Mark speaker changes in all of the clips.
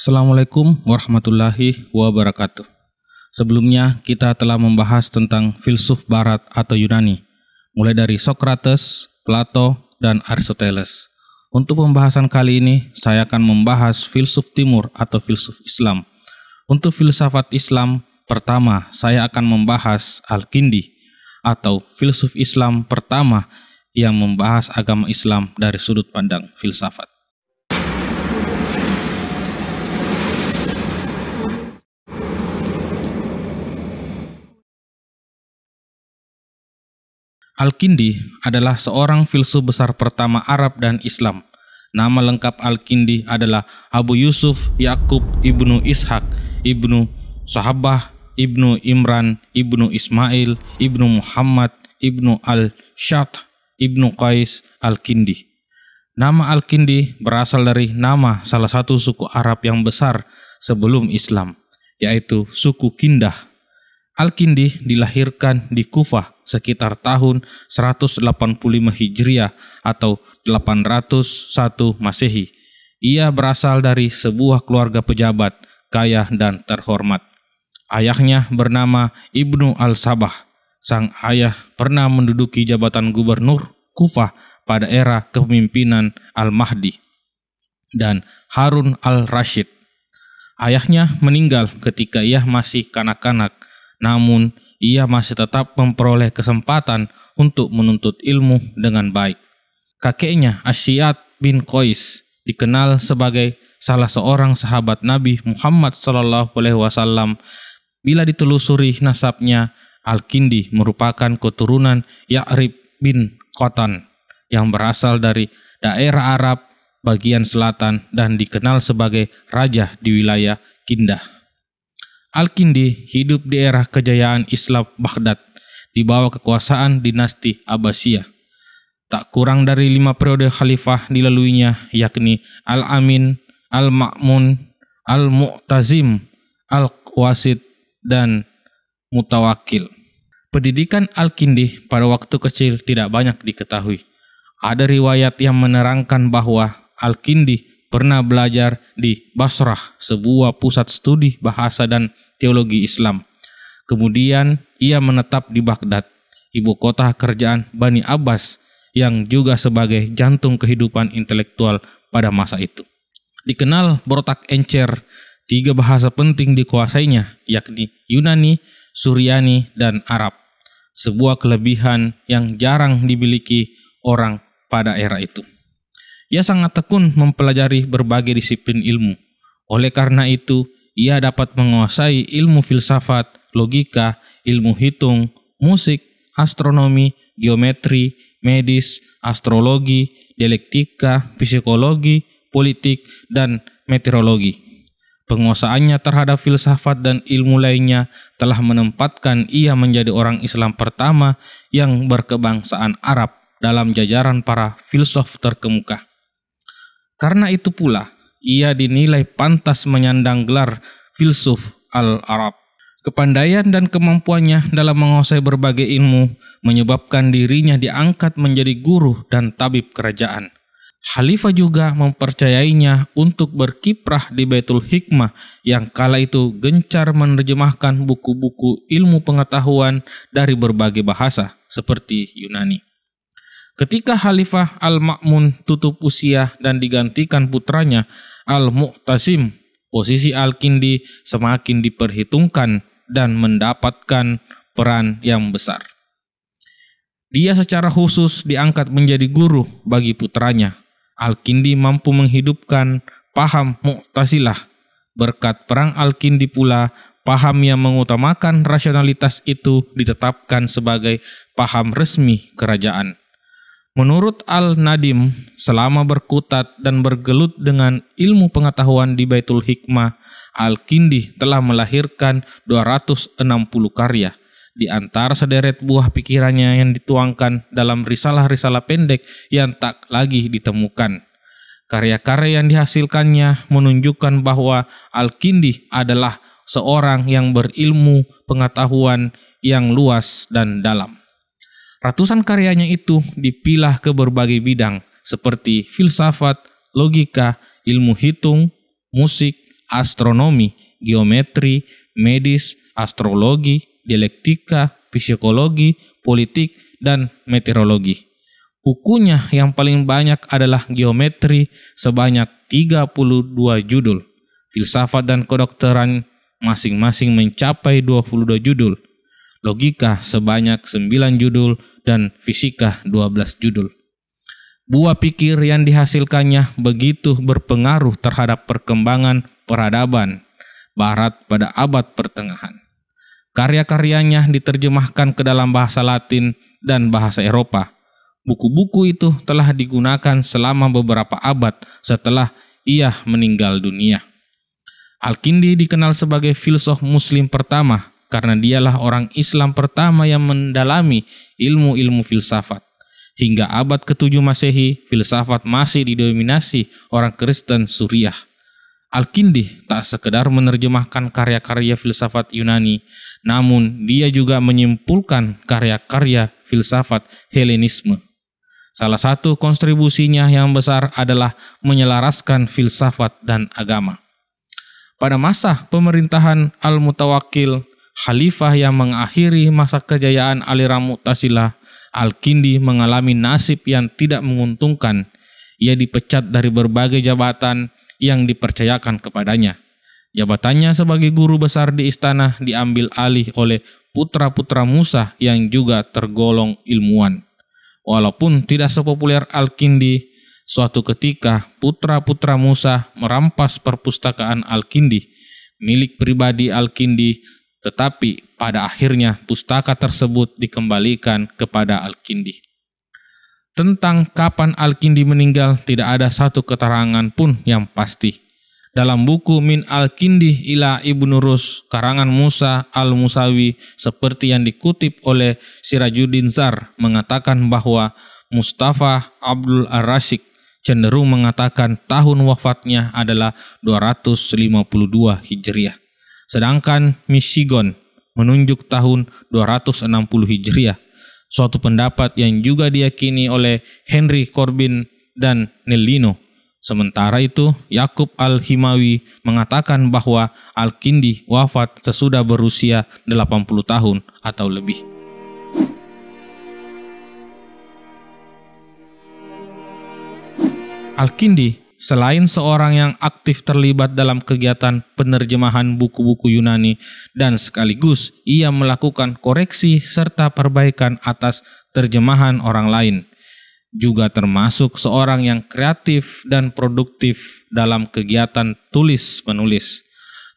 Speaker 1: Assalamualaikum warahmatullahi wabarakatuh. Sebelumnya kita telah membahas tentang filsuf barat atau Yunani, mulai dari Socrates, Plato, dan Aristoteles. Untuk pembahasan kali ini, saya akan membahas filsuf timur atau filsuf Islam. Untuk filsafat Islam, pertama saya akan membahas Al-Kindi atau filsuf Islam pertama yang membahas agama Islam dari sudut pandang filsafat. Al-Kindi adalah seorang filsuf besar pertama Arab dan Islam. Nama lengkap Al-Kindi adalah Abu Yusuf Yakub ibnu Ishaq ibnu Sahabah ibnu Imran ibnu Ismail ibnu Muhammad ibnu Al-Shat ibnu Qais Al-Kindi. Nama Al-Kindi berasal dari nama salah satu suku Arab yang besar sebelum Islam, yaitu suku Kindah Al-Kindi dilahirkan di Kufah sekitar tahun 185 Hijriah atau 801 Masehi. Ia berasal dari sebuah keluarga pejabat, kaya dan terhormat. Ayahnya bernama Ibnu Al-Sabah. Sang ayah pernah menduduki jabatan gubernur Kufah pada era kepemimpinan Al-Mahdi dan Harun Al-Rashid. Ayahnya meninggal ketika ia masih kanak-kanak namun ia masih tetap memperoleh kesempatan untuk menuntut ilmu dengan baik. Kakeknya Asyiat bin Qais dikenal sebagai salah seorang sahabat Nabi Muhammad Shallallahu Alaihi Wasallam. Bila ditelusuri nasabnya, Al-Kindi merupakan keturunan Ya'rib bin Qatan yang berasal dari daerah Arab bagian selatan dan dikenal sebagai raja di wilayah Kindah. Al-Kindi hidup di era kejayaan Islam Baghdad di bawah kekuasaan dinasti Abbasiyah. Tak kurang dari lima periode khalifah dilaluinya yakni Al-Amin, Al-Ma'mun, Al-Mu'tazim, al qwasid dan Mutawakil. Pendidikan Al-Kindi pada waktu kecil tidak banyak diketahui. Ada riwayat yang menerangkan bahwa Al-Kindi pernah belajar di Basrah, sebuah pusat studi bahasa dan teologi Islam. Kemudian ia menetap di Baghdad, ibu kota kerjaan Bani Abbas yang juga sebagai jantung kehidupan intelektual pada masa itu. Dikenal berotak encer, tiga bahasa penting dikuasainya yakni Yunani, Suryani, dan Arab. Sebuah kelebihan yang jarang dimiliki orang pada era itu. Ia sangat tekun mempelajari berbagai disiplin ilmu. Oleh karena itu, ia dapat menguasai ilmu filsafat, logika, ilmu hitung, musik, astronomi, geometri, medis, astrologi, dialektika, psikologi, politik, dan meteorologi. Penguasaannya terhadap filsafat dan ilmu lainnya telah menempatkan ia menjadi orang Islam pertama yang berkebangsaan Arab dalam jajaran para filsuf terkemuka. Karena itu pula, ia dinilai pantas menyandang gelar filsuf al-Arab. Kepandaian dan kemampuannya dalam menguasai berbagai ilmu menyebabkan dirinya diangkat menjadi guru dan tabib kerajaan. Khalifah juga mempercayainya untuk berkiprah di Baitul Hikmah yang kala itu gencar menerjemahkan buku-buku ilmu pengetahuan dari berbagai bahasa seperti Yunani. Ketika Khalifah Al-Ma'mun tutup usia dan digantikan putranya Al-Mu'tasim, posisi Al-Kindi semakin diperhitungkan dan mendapatkan peran yang besar. Dia secara khusus diangkat menjadi guru bagi putranya. Al-Kindi mampu menghidupkan paham Mu'tasilah. Berkat perang Al-Kindi pula, paham yang mengutamakan rasionalitas itu ditetapkan sebagai paham resmi kerajaan. Menurut Al-Nadim, selama berkutat dan bergelut dengan ilmu pengetahuan di Baitul Hikmah, Al-Kindi telah melahirkan 260 karya. Di antara sederet buah pikirannya yang dituangkan dalam risalah-risalah pendek yang tak lagi ditemukan. Karya-karya yang dihasilkannya menunjukkan bahwa Al-Kindi adalah seorang yang berilmu pengetahuan yang luas dan dalam. Ratusan karyanya itu dipilah ke berbagai bidang seperti filsafat, logika, ilmu hitung, musik, astronomi, geometri, medis, astrologi, dialektika, psikologi, politik, dan meteorologi. Bukunya yang paling banyak adalah geometri sebanyak 32 judul. Filsafat dan kedokteran masing-masing mencapai 22 judul. Logika sebanyak 9 judul dan fisika 12 judul. Buah pikir yang dihasilkannya begitu berpengaruh terhadap perkembangan peradaban barat pada abad pertengahan. Karya-karyanya diterjemahkan ke dalam bahasa Latin dan bahasa Eropa. Buku-buku itu telah digunakan selama beberapa abad setelah ia meninggal dunia. Al-Kindi dikenal sebagai filsuf muslim pertama karena dialah orang Islam pertama yang mendalami ilmu-ilmu filsafat. Hingga abad ke-7 Masehi, filsafat masih didominasi orang Kristen Suriah. Al-Kindi tak sekedar menerjemahkan karya-karya filsafat Yunani, namun dia juga menyimpulkan karya-karya filsafat Helenisme. Salah satu kontribusinya yang besar adalah menyelaraskan filsafat dan agama. Pada masa pemerintahan Al-Mutawakil Khalifah yang mengakhiri masa kejayaan aliran Mu'tasilah, Al-Kindi mengalami nasib yang tidak menguntungkan. Ia dipecat dari berbagai jabatan yang dipercayakan kepadanya. Jabatannya sebagai guru besar di istana diambil alih oleh putra-putra Musa yang juga tergolong ilmuwan. Walaupun tidak sepopuler Al-Kindi, suatu ketika putra-putra Musa merampas perpustakaan Al-Kindi milik pribadi Al-Kindi tetapi pada akhirnya pustaka tersebut dikembalikan kepada Al-Kindi. Tentang kapan Al-Kindi meninggal tidak ada satu keterangan pun yang pasti. Dalam buku Min Al-Kindi ila Ibnu Rus, karangan Musa Al-Musawi, seperti yang dikutip oleh Sirajuddin Zar, mengatakan bahwa Mustafa Abdul Ar-Rasyik cenderung mengatakan tahun wafatnya adalah 252 Hijriah. Sedangkan Michigan menunjuk tahun 260 Hijriah, suatu pendapat yang juga diyakini oleh Henry Corbin dan Nellino. Sementara itu, Yakub Al-Himawi mengatakan bahwa Al-Kindi wafat sesudah berusia 80 tahun atau lebih. Al-Kindi selain seorang yang aktif terlibat dalam kegiatan penerjemahan buku-buku Yunani dan sekaligus ia melakukan koreksi serta perbaikan atas terjemahan orang lain. Juga termasuk seorang yang kreatif dan produktif dalam kegiatan tulis-menulis.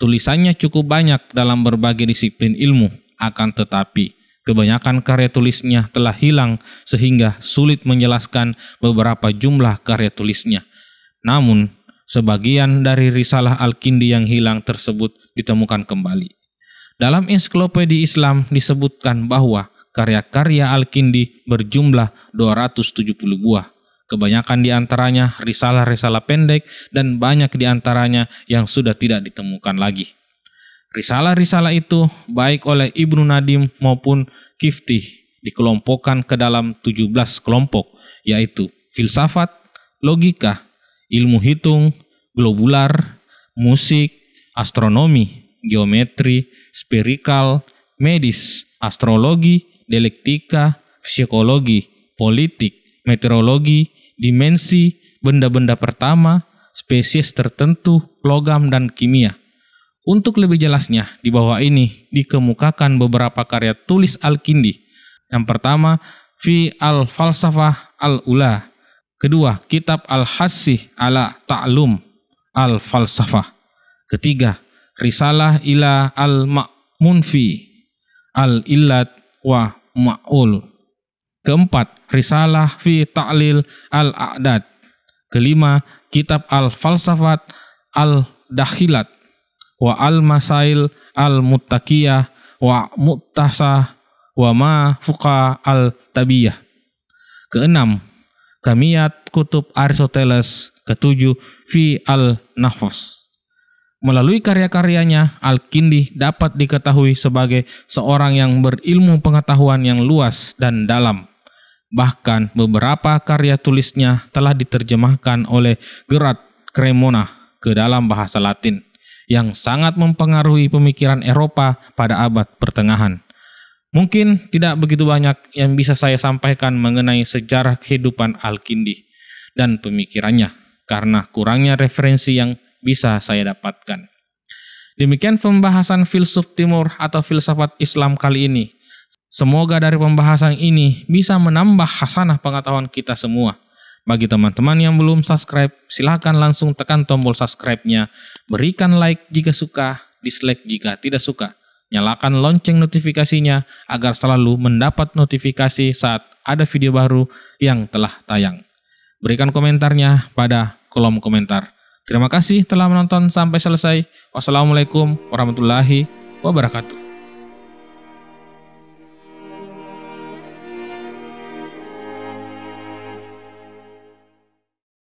Speaker 1: Tulisannya cukup banyak dalam berbagai disiplin ilmu, akan tetapi kebanyakan karya tulisnya telah hilang sehingga sulit menjelaskan beberapa jumlah karya tulisnya. Namun, sebagian dari risalah Al-Kindi yang hilang tersebut ditemukan kembali. Dalam ensiklopedi Islam disebutkan bahwa karya-karya Al-Kindi berjumlah 270 buah. Kebanyakan di antaranya risalah-risalah pendek dan banyak di antaranya yang sudah tidak ditemukan lagi. Risalah-risalah itu baik oleh Ibnu Nadim maupun Kifti dikelompokkan ke dalam 17 kelompok yaitu filsafat, logika, ilmu hitung, globular, musik, astronomi, geometri, spherical, medis, astrologi, dialektika, psikologi, politik, meteorologi, dimensi, benda-benda pertama, spesies tertentu, logam, dan kimia. Untuk lebih jelasnya, di bawah ini dikemukakan beberapa karya tulis Al-Kindi. Yang pertama, Fi Al-Falsafah Al-Ula, Kedua, kitab Al-Hasih ala Ta'lum Al-Falsafah. Ketiga, Risalah ila Al-Ma'munfi Al-Illat wa Ma'ul. Keempat, Risalah fi Ta'lil Al-A'dad. Kelima, kitab Al-Falsafat Al-Dakhilat wa Al-Masail Al-Muttaqiyah wa Muttasah wa Ma Fuqa Al-Tabiyah. Keenam, Kamiat Kutub Aristoteles ketujuh Fi al-Nahfos. Melalui karya-karyanya, Al-Kindi dapat diketahui sebagai seorang yang berilmu pengetahuan yang luas dan dalam. Bahkan beberapa karya tulisnya telah diterjemahkan oleh Gerard Cremona ke dalam bahasa Latin, yang sangat mempengaruhi pemikiran Eropa pada abad pertengahan. Mungkin tidak begitu banyak yang bisa saya sampaikan mengenai sejarah kehidupan Al-Kindi dan pemikirannya karena kurangnya referensi yang bisa saya dapatkan. Demikian pembahasan filsuf timur atau filsafat Islam kali ini. Semoga dari pembahasan ini bisa menambah hasanah pengetahuan kita semua. Bagi teman-teman yang belum subscribe, silahkan langsung tekan tombol subscribe-nya. Berikan like jika suka, dislike jika tidak suka. Nyalakan lonceng notifikasinya agar selalu mendapat notifikasi saat ada video baru yang telah tayang. Berikan komentarnya pada kolom komentar. Terima kasih telah menonton sampai selesai. Wassalamualaikum warahmatullahi wabarakatuh.